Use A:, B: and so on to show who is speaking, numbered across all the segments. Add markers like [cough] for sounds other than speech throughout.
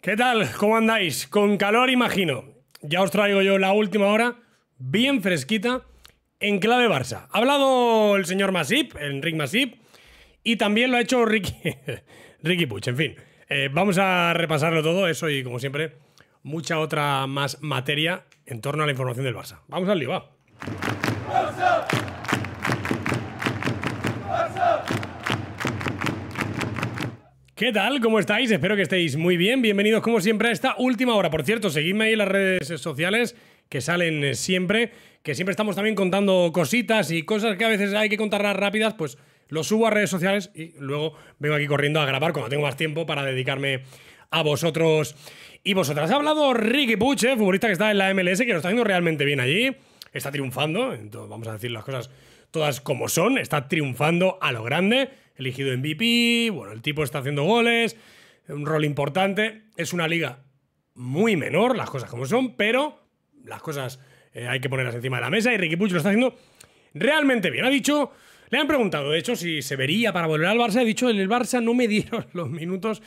A: ¿Qué tal? ¿Cómo andáis? Con calor, imagino. Ya os traigo yo la última hora, bien fresquita, en clave Barça. Ha hablado el señor Masip, Enric Masip, y también lo ha hecho Ricky, [laughs] Ricky Puch. En fin, eh, vamos a repasarlo todo, eso y como siempre, mucha otra más materia en torno a la información del Barça. Vamos al lío, va. ¿Qué tal? ¿Cómo estáis? Espero que estéis muy bien. Bienvenidos como siempre a esta última hora. Por cierto, seguidme ahí en las redes sociales que salen eh, siempre, que siempre estamos también contando cositas y cosas que a veces hay que contarlas rápidas, pues lo subo a redes sociales y luego vengo aquí corriendo a grabar cuando tengo más tiempo para dedicarme a vosotros y vosotras. Ha hablado Ricky Puche, eh, futbolista que está en la MLS, que lo está haciendo realmente bien allí, está triunfando, entonces vamos a decir las cosas todas como son, está triunfando a lo grande elegido MVP, bueno, el tipo está haciendo goles, un rol importante. Es una liga muy menor, las cosas como son, pero las cosas eh, hay que ponerlas encima de la mesa y Ricky Puig lo está haciendo realmente bien. Ha dicho, le han preguntado, de hecho, si se vería para volver al Barça. Ha dicho, en el Barça no me [laughs] dieron los minutos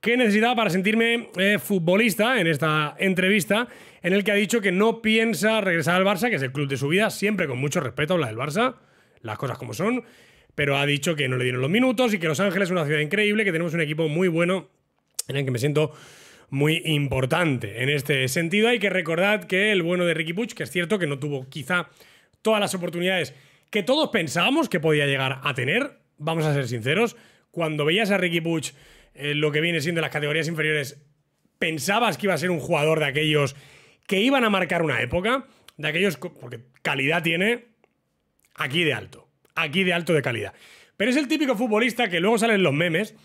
A: que necesitaba para sentirme eh, futbolista en esta entrevista, en el que ha dicho que no piensa regresar al Barça, que es el club de su vida, siempre con mucho respeto habla del Barça, las cosas como son, pero ha dicho que no le dieron los minutos y que Los Ángeles es una ciudad increíble, que tenemos un equipo muy bueno en el que me siento muy importante en este sentido. Hay que recordar que el bueno de Ricky Puch, que es cierto que no tuvo quizá todas las oportunidades que todos pensábamos que podía llegar a tener, vamos a ser sinceros, cuando veías a Ricky Puch eh, en lo que viene siendo las categorías inferiores, pensabas que iba a ser un jugador de aquellos que iban a marcar una época, de aquellos, porque calidad tiene aquí de alto aquí de alto de calidad. Pero es el típico futbolista que luego salen los memes,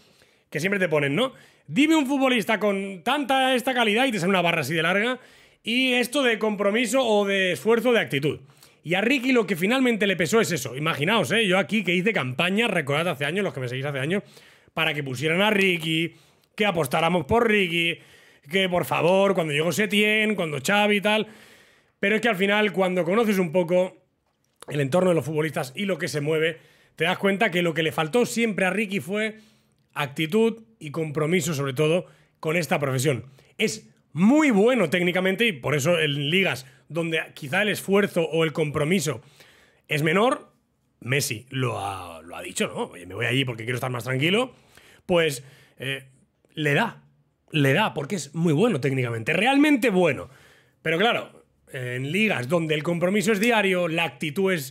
A: que siempre te ponen, ¿no? Dime un futbolista con tanta esta calidad y te sale una barra así de larga, y esto de compromiso o de esfuerzo de actitud. Y a Ricky lo que finalmente le pesó es eso. Imaginaos, ¿eh? yo aquí que hice campaña, recordad hace años, los que me seguís hace años, para que pusieran a Ricky, que apostáramos por Ricky, que por favor, cuando llegó Setién... cuando Xavi y tal. Pero es que al final, cuando conoces un poco, el entorno de los futbolistas y lo que se mueve, te das cuenta que lo que le faltó siempre a Ricky fue actitud y compromiso, sobre todo, con esta profesión. Es muy bueno técnicamente y por eso en ligas donde quizá el esfuerzo o el compromiso es menor, Messi lo ha, dicho, ¿no? Oye, me voy allí porque quiero estar más tranquilo, pues eh, le da, le da, porque es muy bueno técnicamente, realmente bueno. Pero claro, en ligas donde el compromiso es diario, la actitud es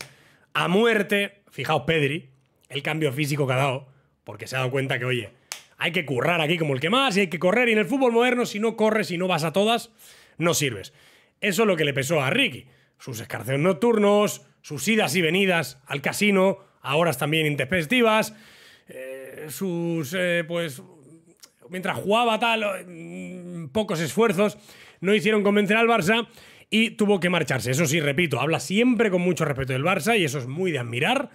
A: a muerte. Fijaos, Pedri, el cambio físico que ha dado, porque se ha dado cuenta que, oye, hay que currar aquí como el que más y hay que correr. Y en el fútbol moderno, si no corres y no vas a todas, no sirves. Eso es lo que le pesó a Ricky. Sus escarceos nocturnos, sus idas y venidas al casino, a horas también intempestivas, eh, sus, eh, pues, mientras jugaba tal, mm, pocos esfuerzos, no hicieron convencer al Barça y tuvo que marcharse. Eso sí, repito, habla siempre con mucho respeto del Barça y eso es muy de admirar.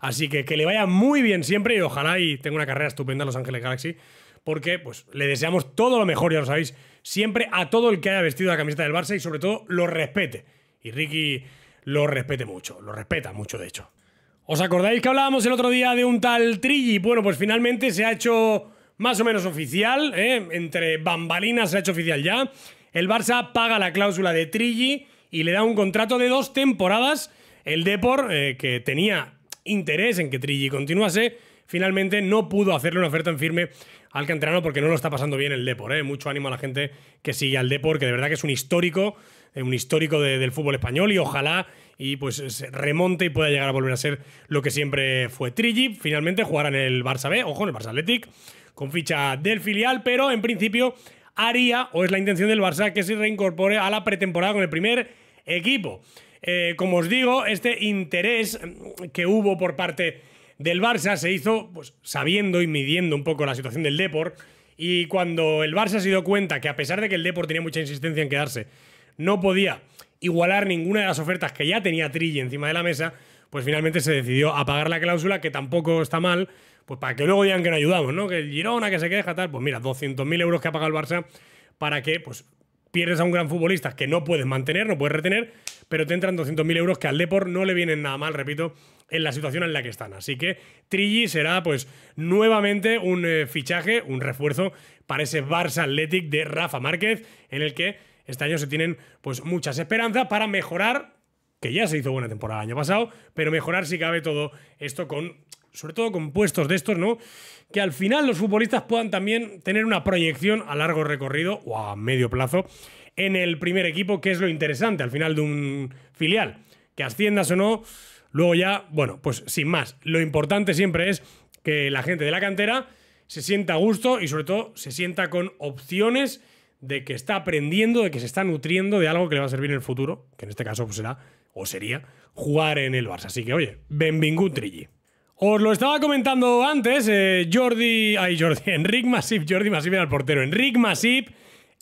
A: Así que que le vaya muy bien siempre y ojalá y tenga una carrera estupenda en Los Ángeles Galaxy, porque pues le deseamos todo lo mejor, ya lo sabéis, siempre a todo el que haya vestido la camiseta del Barça y sobre todo lo respete. Y Ricky lo respete mucho, lo respeta mucho de hecho. ¿Os acordáis que hablábamos el otro día de un tal Trigi? Bueno, pues finalmente se ha hecho más o menos oficial, ¿eh? entre bambalinas se ha hecho oficial ya. El Barça paga la cláusula de Trilli y le da un contrato de dos temporadas. El Depor, eh, que tenía interés en que Trilli continuase, finalmente no pudo hacerle una oferta en firme al canterano porque no lo está pasando bien el Depor. Eh. Mucho ánimo a la gente que sigue al Depor, que de verdad que es un histórico, eh, un histórico del fútbol español y ojalá y pues remonte y pueda llegar a volver a ser lo que siempre fue Trigi. Finalmente jugará en el Barça B, ojo, en el Barça Athletic, con ficha del filial, pero en principio haría, o es la intención del Barça, que se reincorpore a la pretemporada con el primer equipo. Eh, como os digo, este interés mm, que hubo por parte del Barça se hizo pues, sabiendo y midiendo un poco la situación del Deport. Y cuando el Barça se dio cuenta que a pesar de que el Deport tenía mucha insistencia en quedarse, no podía igualar ninguna de las ofertas que ya tenía Trilli encima de la mesa, pues finalmente se decidió a pagar la cláusula, que tampoco está mal, pues para que luego digan que no ayudamos, ¿no? Que el Girona, que se queja, tal. Pues mira, 200.000 euros que ha pagado el Barça para que, pues, pierdes a un gran futbolista que no puedes mantener, no puedes retener, pero te entran 200.000 euros que al Deport no le vienen nada mal, repito, en la situación en la que están. Así que Trilli será, pues, nuevamente un eh, fichaje, un refuerzo para ese Barça Athletic de Rafa Márquez, en el que este año se tienen, pues, muchas esperanzas para mejorar que ya se hizo buena temporada el año pasado, pero mejorar si cabe todo esto con sobre todo con puestos de estos, ¿no? Que al final los futbolistas puedan también tener una proyección a largo recorrido o a medio plazo en el primer equipo, que es lo interesante al final de un filial. Que asciendas o no, luego ya, bueno, pues sin más. Lo importante siempre es que la gente de la cantera se sienta a gusto y sobre todo se sienta con opciones de que está aprendiendo, de que se está nutriendo de algo que le va a servir en el futuro, que en este caso pues, será o sería jugar en el Barça. Así que, oye, benvingut Trilli. Os lo estaba comentando antes, eh, Jordi, ay Jordi, [laughs] Enric Masip, Jordi Masip era el portero, Enric Masip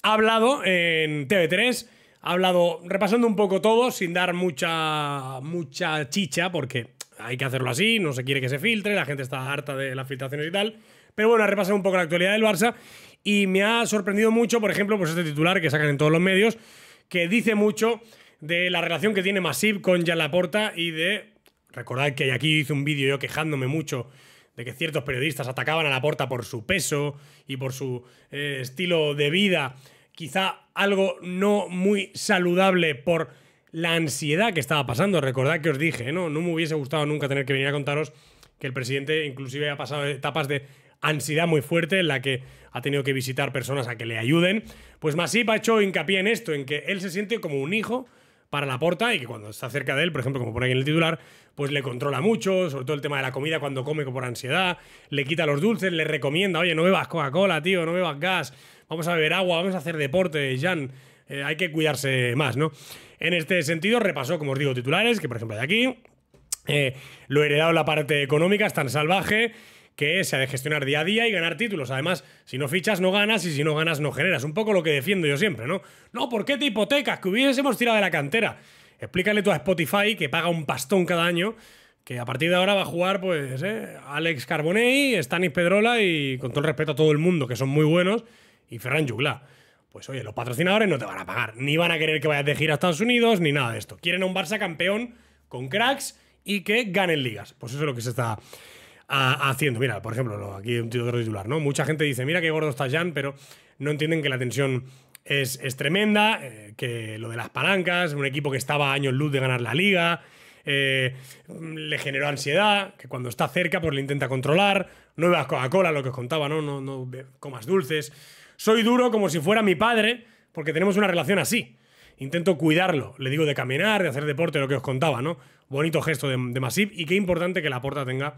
A: ha hablado en TV3, ha hablado repasando un poco todo, sin dar mucha, mucha chicha, porque hay que hacerlo así, no se quiere que se filtre, la gente está harta de las filtraciones y tal, pero bueno, ha repasado un poco la actualidad del Barça y me ha sorprendido mucho, por ejemplo, pues este titular que sacan en todos los medios, que dice mucho de la relación que tiene Masip con Jan Laporta y de Recordad que aquí hice un vídeo yo quejándome mucho de que ciertos periodistas atacaban a la porta por su peso y por su eh, estilo de vida, quizá algo no muy saludable por la ansiedad que estaba pasando. Recordad que os dije, ¿eh? ¿no? No me hubiese gustado nunca tener que venir a contaros que el presidente inclusive ha pasado etapas de ansiedad muy fuerte en la que ha tenido que visitar personas a que le ayuden. Pues Masip ha hecho hincapié en esto, en que él se siente como un hijo para la porta y que cuando está cerca de él, por ejemplo, como por aquí en el titular, pues le controla mucho, sobre todo el tema de la comida cuando come por ansiedad, le quita los dulces, le recomienda, oye, no bebas Coca-Cola, tío, no bebas gas, vamos a beber agua, vamos a hacer deporte, Jan, eh, hay que cuidarse más, ¿no? En este sentido, repasó, como os digo, titulares, que por ejemplo hay aquí, eh, lo heredado en la parte económica es tan salvaje que se ha de gestionar día a día y ganar títulos. Además, si no fichas, no ganas y si no ganas, no generas. Un poco lo que defiendo yo siempre, ¿no? No, ¿por qué te hipotecas? Que hubiésemos tirado de la cantera. Explícale tú a Spotify, que paga un pastón cada año, que a partir de ahora va a jugar, pues, ¿eh? Alex Carbonell, Stanis Pedrola y con todo el respeto a todo el mundo, que son muy buenos, y Ferran Jugla Pues oye, los patrocinadores no te van a pagar, ni van a querer que vayas de gira a Estados Unidos, ni nada de esto. Quieren a un Barça campeón con cracks y que ganen ligas. Pues eso es lo que se está haciendo. Mira, por ejemplo, aquí un título titular, ¿no? Mucha gente dice, mira qué gordo está Jan, pero no entienden que la tensión es, tremenda, eh, que lo de las palancas, un equipo que estaba años luz de ganar la liga, eh, le generó ansiedad, que cuando está cerca pues le intenta controlar, no Coca-Cola, lo que os contaba, ¿no? No, no eh, comas dulces. Soy duro como si fuera mi padre, porque tenemos una relación así. Intento cuidarlo, le digo de caminar, de hacer deporte, lo que os contaba, ¿no? Bonito gesto de, de Masip y qué importante que la puerta tenga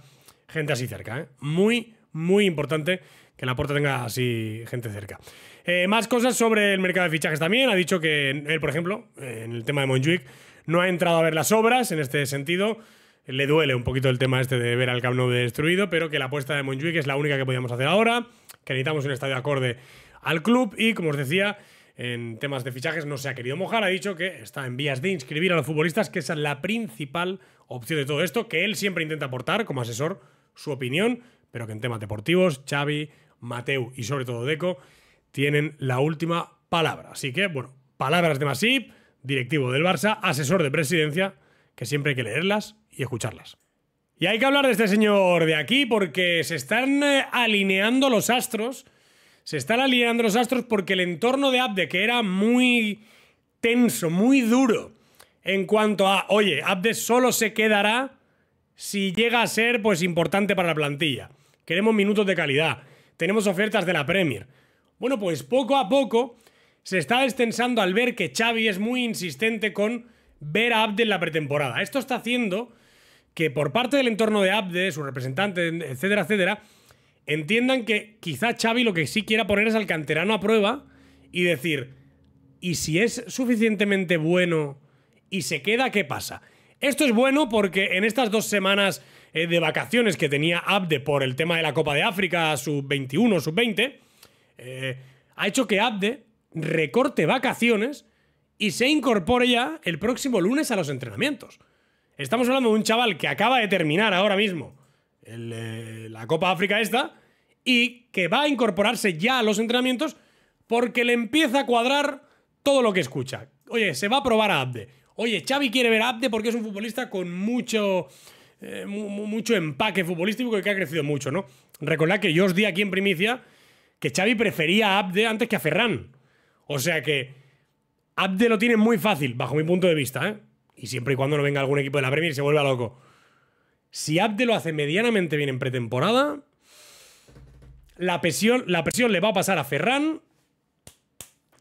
A: gente así cerca. ¿eh? Muy, muy importante que la puerta tenga así gente cerca. Eh, más cosas sobre el mercado de fichajes también. Ha dicho que él, por ejemplo, eh, en el tema de Montjuic, no ha entrado a ver las obras en este sentido. Le duele un poquito el tema este de ver al Camp Nou destruido, pero que la apuesta de Montjuic es la única que podíamos hacer ahora, que necesitamos un estadio acorde al club y, como os decía, en temas de fichajes no se ha querido mojar. Ha dicho que está en vías de inscribir a los futbolistas, que esa es la principal opción de todo esto, que él siempre intenta aportar como asesor su opinión, pero que en temas deportivos, Xavi, Mateu y sobre todo Deco tienen la última palabra. Así que, bueno, palabras de Masip, directivo del Barça, asesor de presidencia, que siempre hay que leerlas y escucharlas. Y hay que hablar de este señor de aquí porque se están eh, alineando los astros. Se están alineando los astros porque el entorno de Abde, que era muy tenso, muy duro, en cuanto a, oye, Abde solo se quedará si llega a ser pues importante para la plantilla. Queremos minutos de calidad. Tenemos ofertas de la Premier. Bueno, pues poco a poco se está extensando al ver que Xavi es muy insistente con ver a Abde en la pretemporada. Esto está haciendo que por parte del entorno de Abde, su representante, etcétera, etcétera, entiendan que quizá Xavi lo que sí quiera poner es al canterano a prueba y decir, ¿y si es suficientemente bueno y se queda, qué pasa? Esto es bueno porque en estas dos semanas eh, de vacaciones que tenía Abde por el tema de la Copa de África, sub-21, sub-20, eh, ha hecho que Abde recorte vacaciones y se incorpore ya el próximo lunes a los entrenamientos. Estamos hablando de un chaval que acaba de terminar ahora mismo eh, la Copa África esta y que va a incorporarse ya a los entrenamientos porque le empieza a cuadrar todo lo que escucha. Oye, se va a probar a Abde Oye, Xavi quiere ver a Abde porque es un futbolista con mucho, eh, mucho empaque futbolístico y que ha crecido mucho, ¿no? Recordad que yo os di aquí en primicia que Xavi prefería a Abde antes que a Ferran. O sea que Abde lo tiene muy fácil, bajo mi punto de vista, ¿eh? Y siempre y cuando no venga algún equipo de la Premier y se vuelva loco. Si Abde lo hace medianamente bien en pretemporada, la presión, la presión le va a pasar a Ferran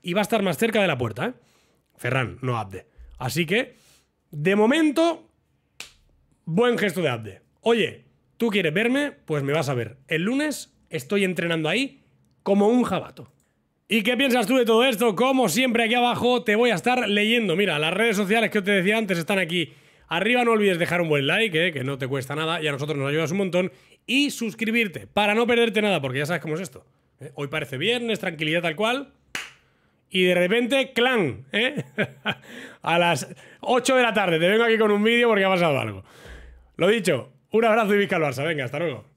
A: y va a estar más cerca de la puerta, ¿eh? Ferran, no Abde. Así que, de momento, buen gesto de Abde. Oye, tú quieres verme, pues me vas a ver. El lunes estoy entrenando ahí como un jabato. ¿Y qué piensas tú de todo esto? Como siempre aquí abajo te voy a estar leyendo. Mira, las redes sociales que te decía antes están aquí arriba. No olvides dejar un buen like, eh, que no te cuesta nada y a nosotros nos ayudas un montón. Y suscribirte para no perderte nada, porque ya sabes cómo es esto. Eh, hoy parece viernes, tranquilidad tal cual y de repente, clan, ¿eh? [laughs] a las 8 de la tarde te vengo aquí con un vídeo porque ha pasado algo. Lo dicho, un abrazo y visca al Venga, hasta luego.